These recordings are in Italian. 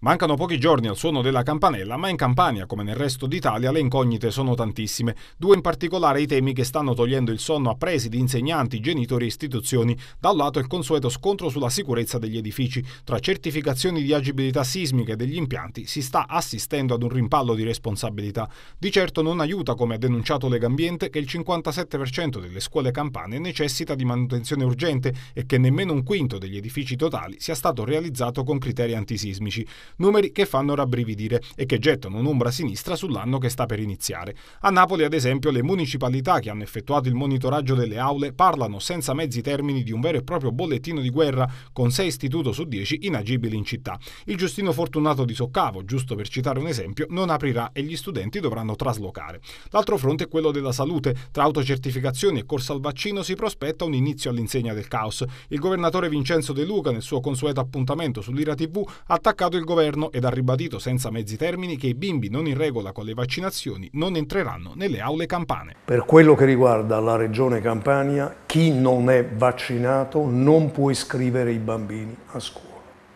Mancano pochi giorni al suono della campanella, ma in Campania, come nel resto d'Italia, le incognite sono tantissime. Due in particolare i temi che stanno togliendo il sonno a presidi, insegnanti, genitori e istituzioni. Da un lato il consueto scontro sulla sicurezza degli edifici. Tra certificazioni di agibilità sismiche degli impianti si sta assistendo ad un rimpallo di responsabilità. Di certo non aiuta, come ha denunciato Legambiente, che il 57% delle scuole campane necessita di manutenzione urgente e che nemmeno un quinto degli edifici totali sia stato realizzato con criteri antisismici numeri che fanno rabbrividire e che gettano un'ombra sinistra sull'anno che sta per iniziare. A Napoli, ad esempio, le municipalità che hanno effettuato il monitoraggio delle aule parlano senza mezzi termini di un vero e proprio bollettino di guerra, con 6 istituto su 10 inagibili in città. Il Giustino Fortunato di Soccavo, giusto per citare un esempio, non aprirà e gli studenti dovranno traslocare. L'altro fronte è quello della salute. Tra autocertificazioni e corsa al vaccino si prospetta un inizio all'insegna del caos. Il governatore Vincenzo De Luca, nel suo consueto appuntamento sull'Ira TV, ha attaccato il governo governo ed ha ribadito senza mezzi termini che i bimbi non in regola con le vaccinazioni non entreranno nelle aule campane. Per quello che riguarda la regione Campania, chi non è vaccinato non può iscrivere i bambini a scuola.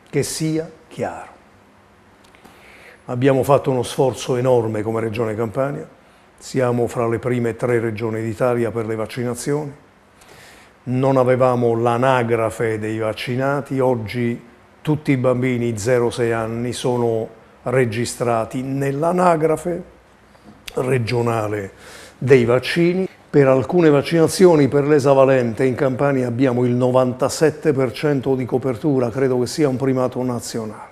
Che sia chiaro. Abbiamo fatto uno sforzo enorme come regione Campania, siamo fra le prime tre regioni d'Italia per le vaccinazioni, non avevamo l'anagrafe dei vaccinati, oggi tutti i bambini 0-6 anni sono registrati nell'anagrafe regionale dei vaccini. Per alcune vaccinazioni per l'esavalente in Campania abbiamo il 97% di copertura, credo che sia un primato nazionale.